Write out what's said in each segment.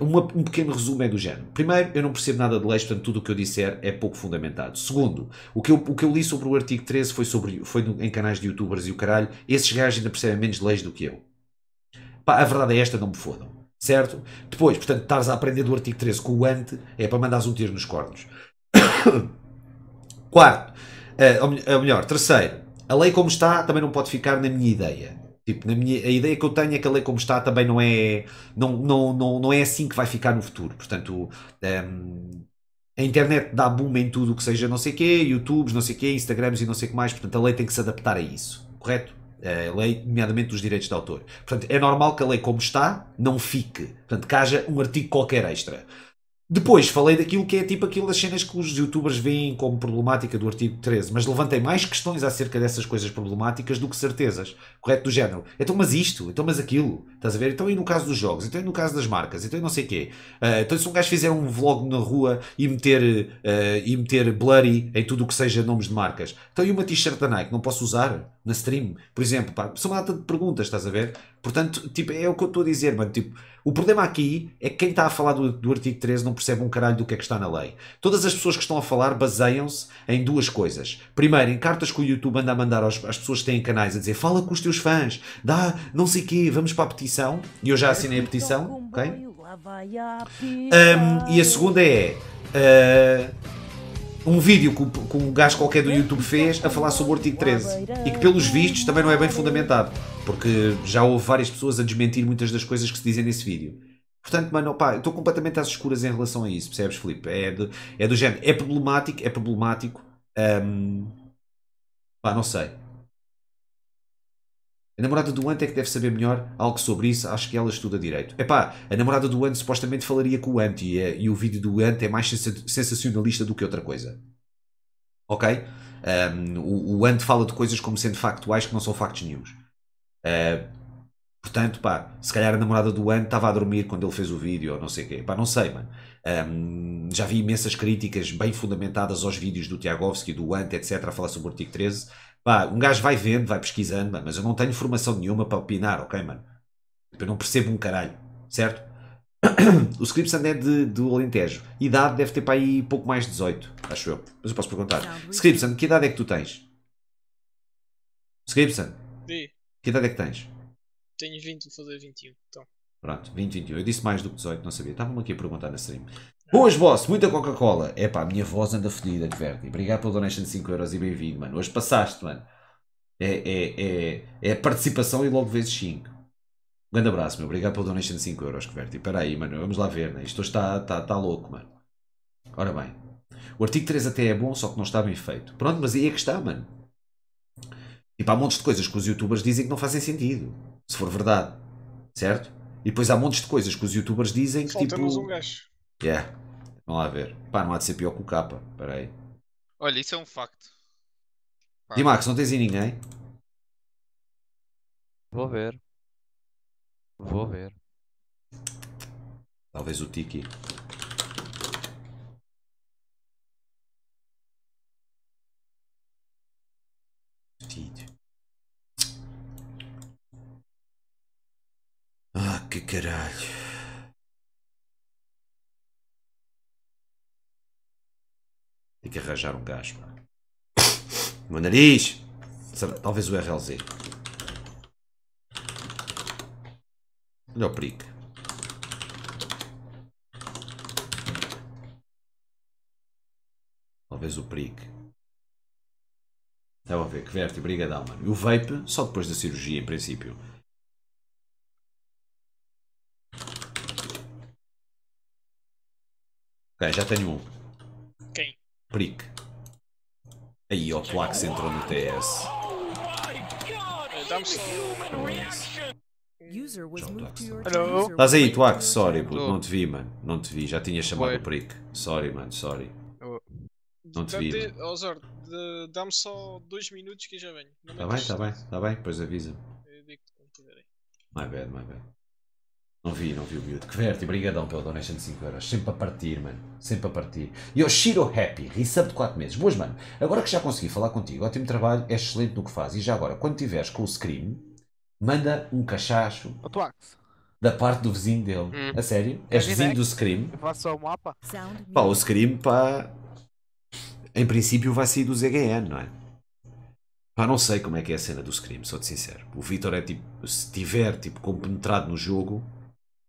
Uma, um pequeno resumo é do género. Primeiro, eu não percebo nada de leis, portanto, tudo o que eu disser é pouco fundamentado. Segundo, o que eu, o que eu li sobre o artigo 13 foi, sobre, foi no, em canais de youtubers e o caralho. Esses gajos ainda percebem menos leis do que eu. Pá, a verdade é esta, não me fodam. Certo? Depois, portanto, estás a aprender do artigo 13 com o ante é para mandares um tiro nos cornos. Quarto, uh, ou melhor, terceiro, a lei como está também não pode ficar na minha ideia. Tipo, na minha, a ideia que eu tenho é que a lei é como está também não é, não, não, não, não é assim que vai ficar no futuro. Portanto, um, ehm, a internet dá boom em tudo o que seja não sei quê, YouTubes, não sei quê, Instagrams e não sei o que mais. Portanto, a lei tem que se adaptar a isso, correto? Eh, a lei, nomeadamente dos direitos de autor. Portanto, é normal que a lei como está não fique. Portanto, que haja um artigo qualquer extra. Depois falei daquilo que é tipo aquelas cenas que os youtubers veem como problemática do artigo 13, mas levantei mais questões acerca dessas coisas problemáticas do que certezas correto? Do género. Então, mas isto, então, mas aquilo, estás a ver? Então, e no caso dos jogos, então, e no caso das marcas, então, e não sei o quê. Uh, então, se um gajo fizer um vlog na rua e meter, uh, e meter blurry em tudo o que seja nomes de marcas, então, e uma t-shirt da Nike, não posso usar na stream, por exemplo? Pá, são uma data de perguntas, estás a ver? Portanto, tipo, é o que eu estou a dizer, mano. Tipo, o problema aqui é que quem está a falar do, do artigo 13 não percebe um caralho do que é que está na lei. Todas as pessoas que estão a falar baseiam-se em duas coisas. Primeiro, em cartas que o YouTube anda a mandar às pessoas que têm canais a dizer fala com os teus dos fãs, dá não sei quê, vamos para a petição. E eu já é assinei a petição, ok? Um, e a segunda é. Uh, um vídeo que, um gajo qualquer do YouTube fez a falar sobre o artigo 13 e que, pelos vistos, também não é bem fundamentado, porque já houve várias pessoas a desmentir muitas das coisas que se dizem nesse vídeo. Portanto, mano, pá, estou completamente às escuras em relação a isso, percebes, Filipe? É, do é do género. É problemático, é problemático. Um, pá, não sei. A namorada do Ant é que deve saber melhor algo sobre isso, acho que ela estuda direito. Epá, a namorada do Ant supostamente falaria com o Ant e, é, e o vídeo do Ant é mais sensacionalista do que outra coisa. Ok? Um, o, o, Ant fala de coisas como sendo factuais que não são factos nenhums. Uh, portanto, pá, se calhar a namorada do Ant estava a dormir quando ele fez o vídeo ou não sei o quê. Pá, não sei, mano. Um, já vi imensas críticas bem fundamentadas aos vídeos do Tiagovski, do Ant, etc., a falar sobre o artigo 13 um gajo vai vendo, vai pesquisando, mas eu não tenho formação nenhuma para opinar, ok, mano? Eu não percebo um caralho, certo? O Scripsand é de, do Alentejo. Idade deve ter para aí pouco mais de 18, acho eu. Mas eu posso perguntar. Scripsand, que idade é que tu tens? Scripsand? Sim. Que idade é que tens? Tenho 20, vou fazer 21, então. Pronto, 20, 21. Eu disse mais do que 18, não sabia. Estava-me aqui a perguntar na stream. Boas, boss, muita Coca-Cola. É pá, a minha voz anda fodida, Verdi. Obrigado pelo donation de 5€ e bem-vindo, mano. Hoje passaste, mano. É, é, é, é participação e logo vezes 5. Um grande abraço, meu. Obrigado pelo donation de 5€, Verdi. Espera aí, mano. Vamos lá ver, né? Isto está, está, está louco, mano. Ora bem. O artigo 3 até é bom, só que não está bem feito. Pronto, mas aí é que está, mano. Tipo, há montes de coisas que os youtubers dizem que não fazem sentido. Se for verdade. Certo? E depois há montes de coisas que os youtubers dizem que tipo. Temos um gajo. Yeah. Vamos lá ver. Pá, não há de ser pior que o capa. Espera aí. Olha, isso é um facto. Pá. Dimax, não tens em ninguém? Vou ver. Vou ver. Talvez o Tiki. Ah, que caralho. que arranjar um gajo, pá. Meu nariz! Talvez o RLZ. Olha o perigo. Talvez o perigo. Estava a ver, que verte, brigadão, mano. E o vape, só depois da cirurgia, em princípio. Ok, já tenho um. Prick. Aí, ó, Plax entrou no TS. Hello. Estás aí, Twax? Sorry, puto, não te vi, mano. Não te vi, já tinha chamado o Prick. Sorry, mano, sorry. Não te vi. Ó, dá-me só dois minutos que já venho. Está bem, está bem, está bem, depois avisa-me. My bad, my bad. Não vi, não vi o miúdo. Que verde, brigadão pela donation de 5€. Sempre a partir, mano. Sempre a partir. Yoshiro Happy, resub de 4 meses. Boas, mano. Agora que já consegui falar contigo, ótimo trabalho, é excelente no que faz. E já agora, quando tiveres com o Scream, manda um cachacho da parte do vizinho dele. Hum. A sério? És vizinho é do Scream? Eu faço o mapa. Pá, o Scream, pá... Em princípio vai sair do ZGN, não é? Pá, não sei como é que é a cena do Scream, sou-te sincero. O Vitor é tipo... Se tiver, tipo, compenetrado no jogo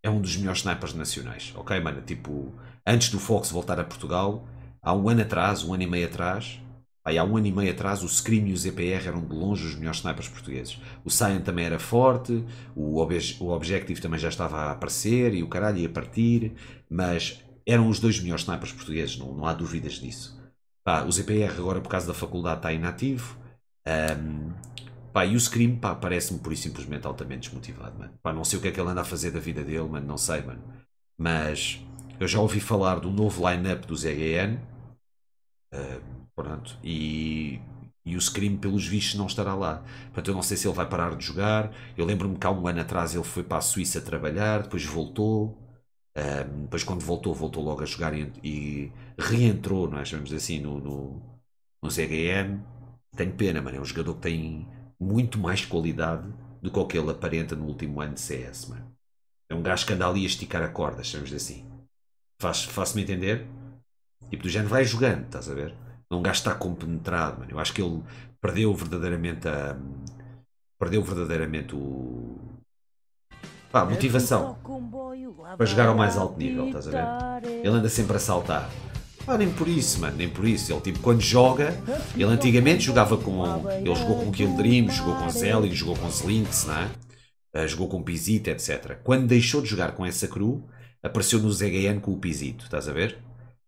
é um dos melhores snipers nacionais, ok, mano? Tipo, antes do Fox voltar a Portugal, há um ano atrás, um ano e meio atrás, aí há um ano e meio atrás, o Scream e o ZPR eram de longe os melhores snipers portugueses. O Cyan também era forte, o, o Objective também já estava a aparecer e o caralho ia partir, mas eram os dois melhores snipers portugueses, não, não há dúvidas disso. Pá, o ZPR agora por causa da faculdade está inativo. Um, Pá, e o Scream, parece-me por isso simplesmente altamente desmotivado, mano. Pá, não sei o que é que ele anda a fazer da vida dele, mano, não sei, mano. Mas eu já ouvi falar do novo line-up do ZGN. Uh, eh, pronto, e, e o Scream, pelos vistos, não estará lá. Portanto, eu não sei se ele vai parar de jogar. Eu lembro-me que há um ano atrás ele foi para a Suíça trabalhar, depois voltou. Eh, depois, quando voltou, voltou logo a jogar e, e reentrou, não é? Chamamos assim, no, no, no ZGN. Tenho pena, mano. É um jogador que tem muito mais qualidade do que o que ele aparenta no último ano de CS, mano. É um gajo que anda ali a esticar a corda, chamamos assim. Faz, Faço-me entender? Tipo, do género vai jogando, estás a ver? Não um gajo está compenetrado, mano. Eu acho que ele perdeu verdadeiramente a. Perdeu verdadeiramente o. Pá, a é motivação. Para jogar ao mais alto nível, estás a ver? Ele anda sempre a saltar. Ah, nem por isso, mano, nem por isso. Ele, tipo, quando joga, ele antigamente jogava com. Ele jogou com Kill Dream, jogou com Zelig, jogou com Slinks, não é? Uh, jogou com Pizito, etc. Quando deixou de jogar com essa crew, apareceu no ZGN com o Pisito, estás a ver?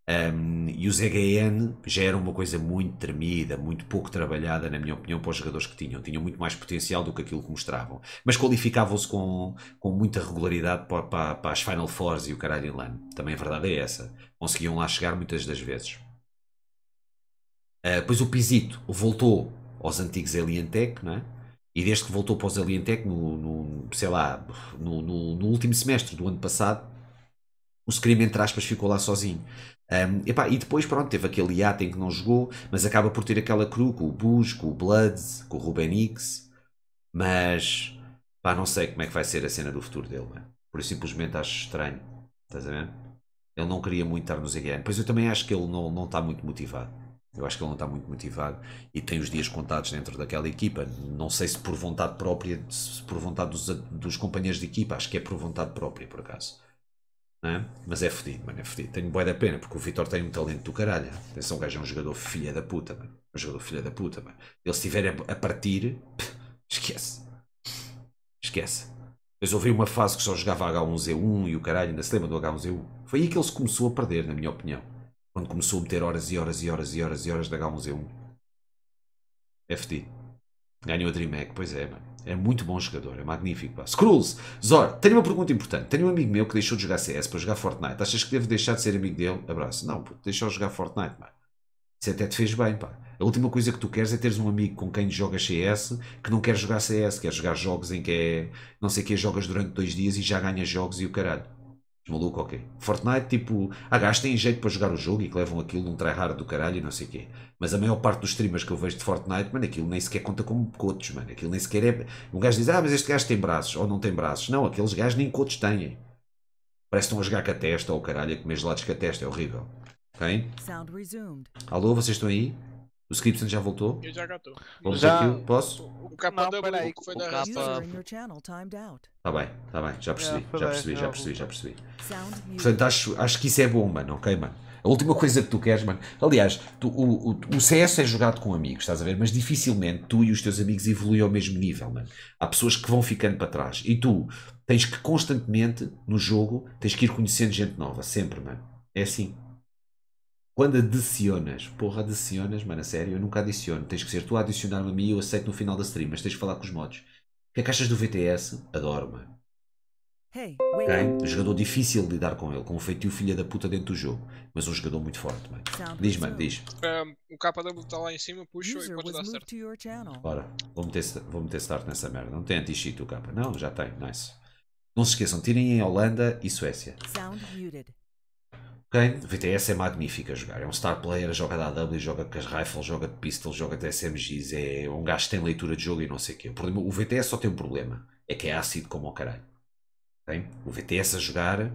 Um, e os EGN já eram uma coisa muito tremida, muito pouco trabalhada, na minha opinião, para os jogadores que tinham. Tinham muito mais potencial do que aquilo que mostravam. Mas qualificavam-se com, com muita regularidade para, para, para as Final Fours e o caralho em LAN. Também a verdade é essa. Conseguiam lá chegar muitas das vezes. Uh, pois o Pisito voltou aos antigos Alientech, não é? E desde que voltou para os Alientech, no, no, sei lá, no, no, no último semestre do ano passado, o Scream, entre aspas, ficou lá sozinho. Um, epá, e depois, pronto, teve aquele hiato em que não jogou, mas acaba por ter aquela crew com o Bush, com o Bloods, com o Ruben Hicks. Mas, pá, não sei como é que vai ser a cena do futuro dele, mano. Por isso, simplesmente acho estranho. Estás a ver? Ele não queria muito estar no again. Pois eu também acho que ele não, não está muito motivado. Eu acho que ele não está muito motivado e tem os dias contados dentro daquela equipa. Não sei se por vontade própria, se por vontade dos, dos companheiros de equipa, acho que é por vontade própria, por acaso. É? Mas é fodido, mano, é fodido. Tenho boa da pena, porque o Vitor tem um talento do caralho. Atenção, o gajo é um jogador filha da puta, mano. Um jogador filha da puta, mano. Ele estiver a, a partir, esquece. Esquece. Mas houve uma fase que só jogava H1Z1 e o caralho, ainda se lembra do H1Z1? Foi aí que ele se começou a perder, na minha opinião. Quando começou a meter horas e horas e horas e horas e horas de H1Z1. É fedido. Ganhou a DreamHack, pois é, mano. É muito bom jogador, é magnífico. Pá. Scrolls, Zor, tenho uma pergunta importante. Tenho um amigo meu que deixou de jogar CS para jogar Fortnite. Achas que devo deixar de ser amigo dele? Abraço. Não, deixa-o jogar Fortnite, mano. Isso até te fez bem, pá. A última coisa que tu queres é teres um amigo com quem joga CS que não quer jogar CS, quer jogar jogos em que é, não sei o que, jogas durante dois dias e já ganha jogos e o caralho. Maluco, ok. Fortnite, tipo, há ah, gajos têm jeito para jogar o jogo e que levam aquilo num tryhard do caralho e não sei o quê. Mas a maior parte dos streamers que eu vejo de Fortnite, mano, aquilo nem sequer conta como cotos, mano. Aquilo nem sequer é. Um gajo diz, ah, mas este gajo tem braços ou não tem braços. Não, aqueles gajos nem cotos têm. Parece que estão a jogar com a testa ou o caralho, a comer gelados com a testa, é horrível. Ok? Alô, vocês estão aí? O Scripson já voltou? Eu já gatou. Vamos já... aqui, posso? O capa não, peraí, que foi da capa... Tá bem, tá bem, já é, percebi, já, já percebi, já percebi, já percebi. Portanto, acho, acho que isso é bom, mano, ok, mano? A última coisa que tu queres, mano. Aliás, tu, o, o, o, CS é jogado com amigos, estás a ver? Mas dificilmente tu e os teus amigos evoluem ao mesmo nível, mano. Há pessoas que vão ficando para trás. E tu tens que constantemente, no jogo, tens que ir conhecendo gente nova, sempre, mano. É assim. Quando adicionas, porra, adicionas, mano, a sério, eu nunca adiciono. Tens que ser tu a adicionar-me a mim e eu aceito no final da stream, mas tens que falar com os mods. O que é que achas do VTS? Adoro, mano. Hey, okay? Jogador difícil de lidar com ele, com um feitio filha da puta dentro do jogo, mas um jogador muito forte, mano. Diz, mano, diz. Um, o KW está lá em cima, puxa e pode dar certo. Bora, vou meter, vou meter start nessa merda. Não tem anti-cheat o capa. Não, já tem, nice. Não se esqueçam, tirem em Holanda e Suécia. Sound muted o VTS é magnífico a jogar. É um star player, joga da AW, joga com as rifles joga de pistol, joga de SMGs. É um gajo que tem leitura de jogo e não sei o quê. O, problema, o VTS só tem um problema. É que é ácido como o caralho. O VTS a jogar,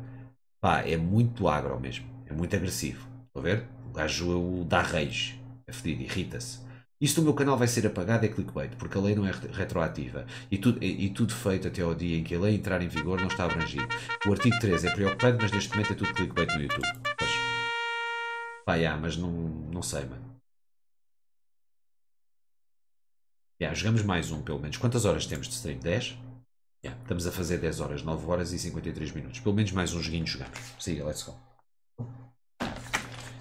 pá, é muito agro mesmo. É muito agressivo. Estão a ver? O gajo dá rage. É fedido, irrita-se. Isto o meu canal vai ser apagado é clickbait, porque a lei não é retroativa e tudo, e, e tudo feito até ao dia em que a lei entrar em vigor não está abrangido. O artigo 13 é preocupante, mas neste momento é tudo clickbait no YouTube. Pois. Pá, yeah, mas não, não sei, mano. Yeah, jogamos mais um, pelo menos. Quantas horas temos de stream? 10? Yeah, estamos a fazer 10 horas, 9 horas e 53 minutos. Pelo menos mais um joguinho jogamos. Siga, let's go.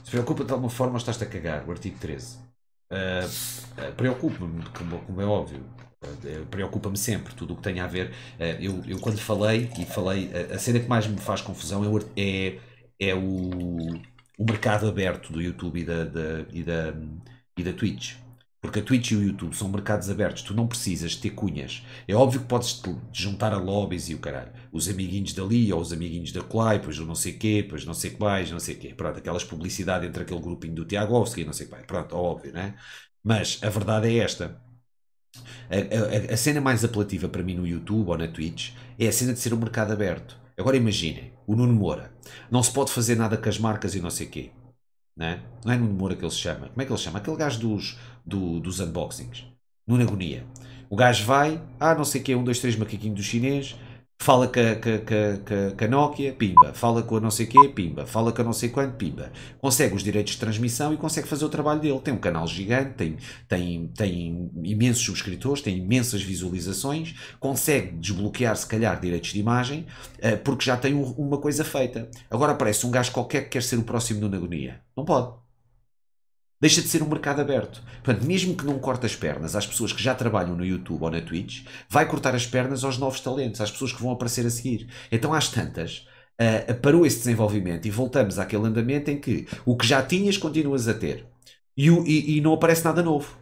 Se preocupa de alguma forma ou estás-te a cagar? O artigo 13. Eh, eh, preocupa-me, como, como, é óbvio. Eh, preocupa-me sempre tudo o que tem a ver. eu, eu, quando falei, e falei, a cena que mais me faz confusão é, é, é o, o mercado aberto do YouTube e da, da, e da, e da Twitch porque a Twitch e o YouTube são mercados abertos, tu não precisas ter cunhas. É óbvio que podes te juntar a lobbies e o caralho. Os amiguinhos dali, ou os amiguinhos da Clay, pois o não sei quê, pois não sei que mais, não sei quê. Pronto, aquelas publicidade entre aquele grupinho do Tiagovski e não sei que mais. Pronto, óbvio, né? Mas a verdade é esta. A, a, a cena mais apelativa para mim no YouTube ou na Twitch é a cena de ser um mercado aberto. Agora imaginem, o Nuno Moura. Não se pode fazer nada com as marcas e não sei quê né? não é Nuno Moura que ele se chama, como é que ele se chama? Aquele gajo dos, do, dos unboxings, Nuno Agonia. O gajo vai, ah, não sei o que, um, dois, três macaquinhos do chinês, fala com a, com, com, Nokia, pimba, fala com a não sei quê, pimba, fala com a não sei quanto, pimba. Consegue os direitos de transmissão e consegue fazer o trabalho dele. Tem um canal gigante, tem, tem, tem imensos subscritores, tem imensas visualizações, consegue desbloquear, se calhar, direitos de imagem, eh, porque já tem uma coisa feita. Agora aparece um gajo qualquer que quer ser o próximo do Nagonia. Não pode. Deixa de ser um mercado aberto. Portanto, mesmo que não corte as pernas às pessoas que já trabalham no YouTube ou na Twitch, vai cortar as pernas aos novos talentos, às pessoas que vão aparecer a seguir. Então, às tantas, uh, parou esse desenvolvimento e voltamos àquele andamento em que o que já tinhas continuas a ter e, o, e, e não aparece nada novo.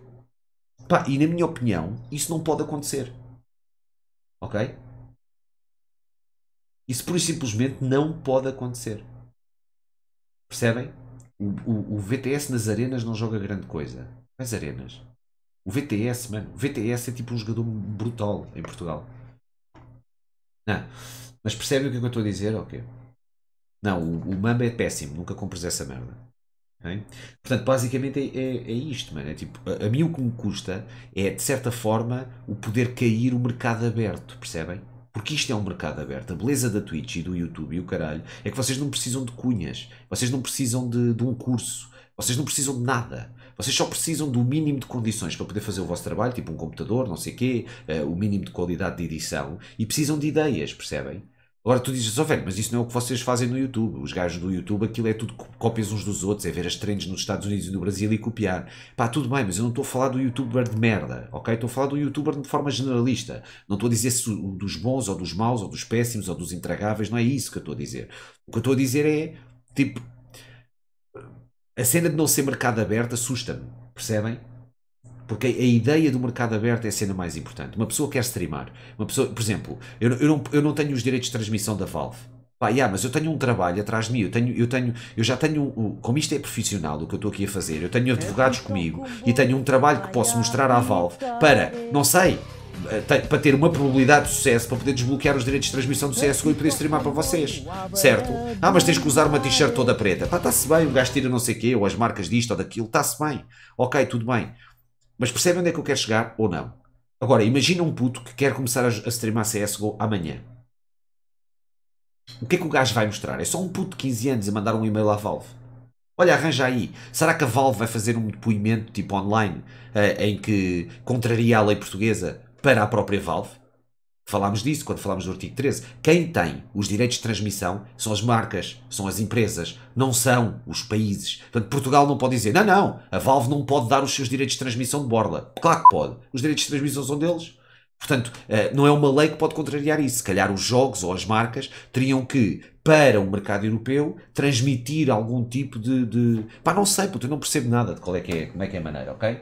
Pá, e na minha opinião, isso não pode acontecer. Ok? Isso pura e simplesmente não pode acontecer. Percebem? O, o, o, VTS nas arenas não joga grande coisa. Nas arenas. O VTS, mano. O VTS é tipo um jogador brutal em Portugal. Não. Mas percebem o que, é que eu estou a dizer? Ok. Não, o, o Mamba é péssimo. Nunca compres essa merda. Okay? Portanto, basicamente é, é, é, isto, mano. É tipo, a, a mim o que me custa é, de certa forma, o poder cair o mercado aberto. Percebem? Porque isto é um mercado aberto. A beleza da Twitch e do YouTube e o caralho é que vocês não precisam de cunhas, vocês não precisam de, de um curso, vocês não precisam de nada. Vocês só precisam do mínimo de condições para poder fazer o vosso trabalho, tipo um computador, não sei o quê, uh, o mínimo de qualidade de edição, e precisam de ideias, percebem? Agora tu dizes, oh velho, mas isso não é o que vocês fazem no YouTube. Os gajos do YouTube, aquilo é tudo cópias uns dos outros, é ver as trends nos Estados Unidos e no Brasil e copiar. Pá, tudo bem, mas eu não estou a falar do youtuber de merda, ok? Estou a falar do youtuber de forma generalista. Não estou a dizer se dos bons ou dos maus ou dos péssimos ou dos intragáveis, não é isso que eu estou a dizer. O que eu estou a dizer é, tipo, a cena de não ser mercado aberto assusta-me, percebem? Porque a ideia do mercado aberto é a cena mais importante. Uma pessoa quer streamar. Uma pessoa, por exemplo, eu, eu, não, eu não tenho os direitos de transmissão da Valve. Pá, yeah, mas eu tenho um trabalho atrás de mim, eu, tenho, eu, tenho, eu já tenho, como isto é profissional o que eu estou aqui a fazer, eu tenho é advogados comigo e tenho um trabalho que posso mostrar à Valve então, para, é não sei, eh, para ter uma probabilidade de sucesso, para poder desbloquear os direitos de transmissão do é CSGO e poder tipo streamar para vocês, certo? Ah, mas tens que usar uma t-shirt toda preta. Pá, está-se bem, o gajo tira não sei o quê, ou as marcas disto ou daquilo, está-se bem. Ok, tudo bem. Mas percebem onde é que eu quero chegar ou não? Agora, imagina um puto que quer começar a, streamar CSGO amanhã. O que é que o gajo vai mostrar? É só um puto de 15 anos a mandar um e-mail à Valve. Olha, arranja aí. Será que a Valve vai fazer um depoimento tipo online eh, em que contraria a lei portuguesa para a própria Valve? Falámos disso quando falámos do artigo 13. Quem tem os direitos de transmissão são as marcas, são as empresas, não são os países. Portanto, Portugal não pode dizer, não, não, a Valve não pode dar os seus direitos de transmissão de borla. Claro que pode. Os direitos de transmissão são deles. Portanto, eh, não é uma lei que pode contrariar isso. Se calhar os jogos ou as marcas teriam que, para o mercado europeu, transmitir algum tipo de. de... Pá, não sei, porque eu não percebo nada de qual é que é, como é que é a maneira, ok?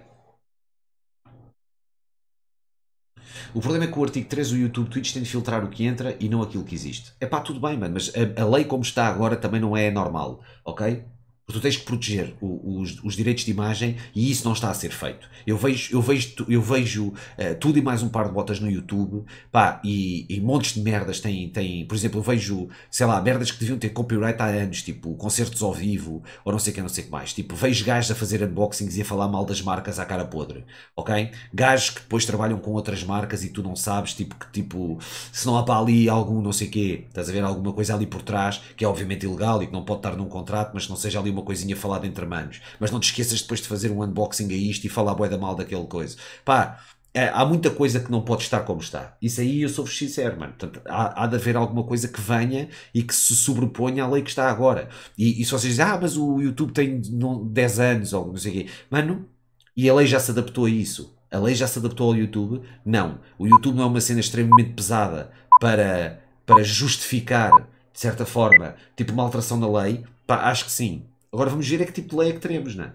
O problema é que o artigo 3 do YouTube Twitch tem de filtrar o que entra e não aquilo que existe. É pá, tudo bem, mano, mas a, a lei como está agora também não é normal, ok? Tu tens que proteger o, os, os, direitos de imagem e isso não está a ser feito. Eu vejo, eu vejo, eu vejo uh, tudo e mais um par de botas no YouTube pá, e, e montes de merdas têm, têm. Por exemplo, eu vejo, sei lá, merdas que deviam ter copyright há anos, tipo concertos ao vivo ou não sei o que, não sei que mais. Tipo, vejo gajos a fazer unboxings e a falar mal das marcas à cara podre, ok? Gajos que depois trabalham com outras marcas e tu não sabes, tipo, que tipo, se não há para ali algum não sei o quê, estás a ver alguma coisa ali por trás que é obviamente ilegal e que não pode estar num contrato, mas que não seja ali uma coisinha falada entre manos. Mas não te esqueças depois de fazer um unboxing a isto e falar boeda da mal daquele coisa. Pá, é, há muita coisa que não pode estar como está. Isso aí eu sou sincero, mano. Portanto, há, há de haver alguma coisa que venha e que se sobreponha à lei que está agora. E, e se vocês dizem, ah, mas o YouTube tem 10 anos ou não sei o quê. Mano, e a lei já se adaptou a isso. A lei já se adaptou ao YouTube? Não. O YouTube não é uma cena extremamente pesada para, para justificar, de certa forma, tipo uma alteração da lei. Pá, acho que sim. Agora vamos ver é que tipo de lei é que teremos, não é?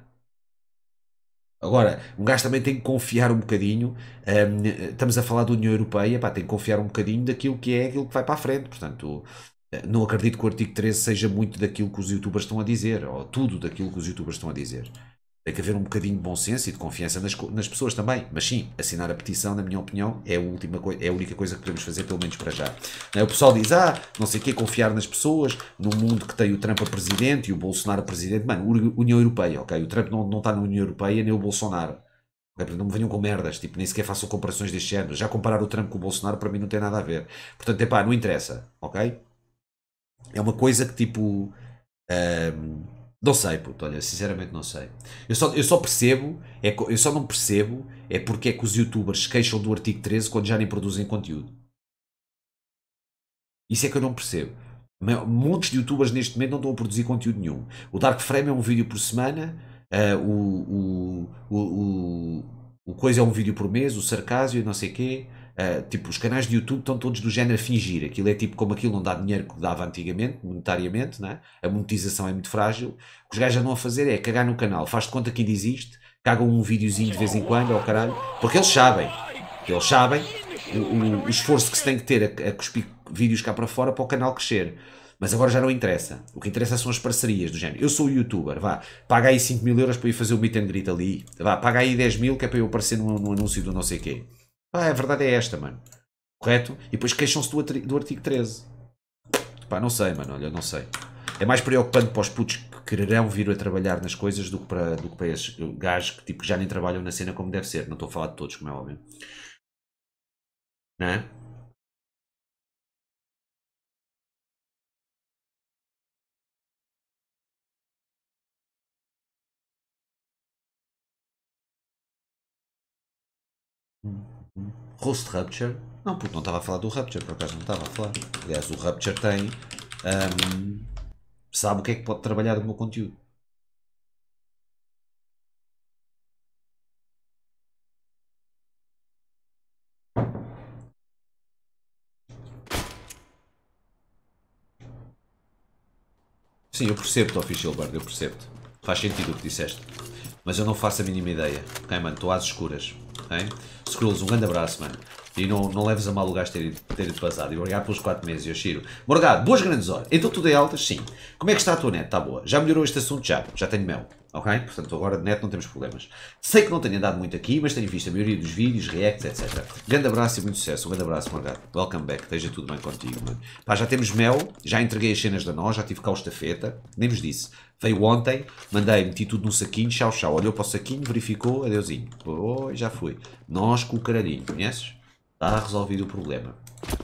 Agora, um gajo também tem que confiar um bocadinho, um, estamos a falar da União Europeia, pá, tem que confiar um bocadinho daquilo que é aquilo que vai para a frente, portanto, não acredito que o artigo 13 seja muito daquilo que os youtubers estão a dizer, ou tudo daquilo que os youtubers estão a dizer. Tem é que haver um bocadinho de bom senso e de confiança nas, nas pessoas também. Mas sim, assinar a petição, na minha opinião, é a, última é a única coisa que podemos fazer, pelo menos para já. É? O pessoal diz, ah, não sei o quê, confiar nas pessoas, num mundo que tem o Trump a presidente e o Bolsonaro a presidente. Mano, União Europeia, ok? O Trump não, não está na União Europeia, nem o Bolsonaro. Não me venham com merdas, tipo, nem sequer façam comparações deste género. Já comparar o Trump com o Bolsonaro para mim não tem nada a ver. Portanto, é pá, não interessa, ok? É uma coisa que tipo. Ehm, não sei, puto, olha, sinceramente não sei. Eu só, eu só percebo, é, eu só não percebo é porque é que os youtubers queixam do artigo 13 quando já nem produzem conteúdo. Isso é que eu não percebo. Montes de youtubers neste momento não estão a produzir conteúdo nenhum. O Dark Frame é um vídeo por semana, uh, o, o, o, o, coisa é um vídeo por mês, o sarcasio e não sei o quê. Eh, tipo, os canais de YouTube estão todos do género a fingir. Aquilo é tipo como aquilo não dá dinheiro que dava antigamente, monetariamente, né? a monetização é muito frágil. O que os gajos andam a fazer é cagar no canal, faz de conta que ainda existe, cagam um videozinho de vez em quando, ao caralho, porque eles sabem, eles sabem o, o, o, esforço que se tem que ter a, a cuspir vídeos cá para fora para o canal crescer. Mas agora já não interessa. O que interessa são as parcerias do género. Eu sou youtuber, vá, paga aí 5 mil euros para ir fazer o meet and greet ali. Vá, paga aí 10 mil que é para eu aparecer num, num anúncio do não sei quê. Ah, a verdade é esta, mano. Correto? E depois queixam-se do, do artigo 13. Pá, não sei, mano. Olha, não sei. É mais preocupante para os putos que quererão vir a trabalhar nas coisas do que para, do que para esses gajos que tipo, já nem trabalham na cena como deve ser. Não estou a falar de todos, como é óbvio. Não é? Hum. Host Rapture. Não, porque não estava a falar do Rapture, por acaso não estava a falar. Aliás, o Rapture tem. Um, sabe o que é que pode trabalhar do meu conteúdo. Sim, eu percebo-te, Official Bird, eu percebo-te. Faz sentido o que disseste. Mas eu não faço a mínima ideia. Ok, mano? Estou às escuras. Ok? Skrulls, um grande abraço, mano. E não, não leves a mal o gajo ter ido, ter ido passado. E obrigado pelos 4 meses, Yoshiro. Morgado, boas grandes horas. Então tudo é altas? Sim. Como é que está a tua net? Está boa. Já melhorou este assunto? Já. Já tenho mel. Ok? Portanto, agora de net não temos problemas. Sei que não tenho andado muito aqui, mas tenho visto a maioria dos vídeos, reacts, etc. Grande abraço e muito sucesso. Um grande abraço, Margato. Welcome back. Esteja tudo bem contigo, mano. Pá, já temos mel, já entreguei as cenas da nós, já tive cá o estafeta. Nem vos disse. Veio ontem, mandei, meti tudo num saquinho, tchau, tchau. Olhou para o saquinho, verificou, adeusinho. Oh, já fui. Nós com o caralhinho, conheces? Está resolvido o problema.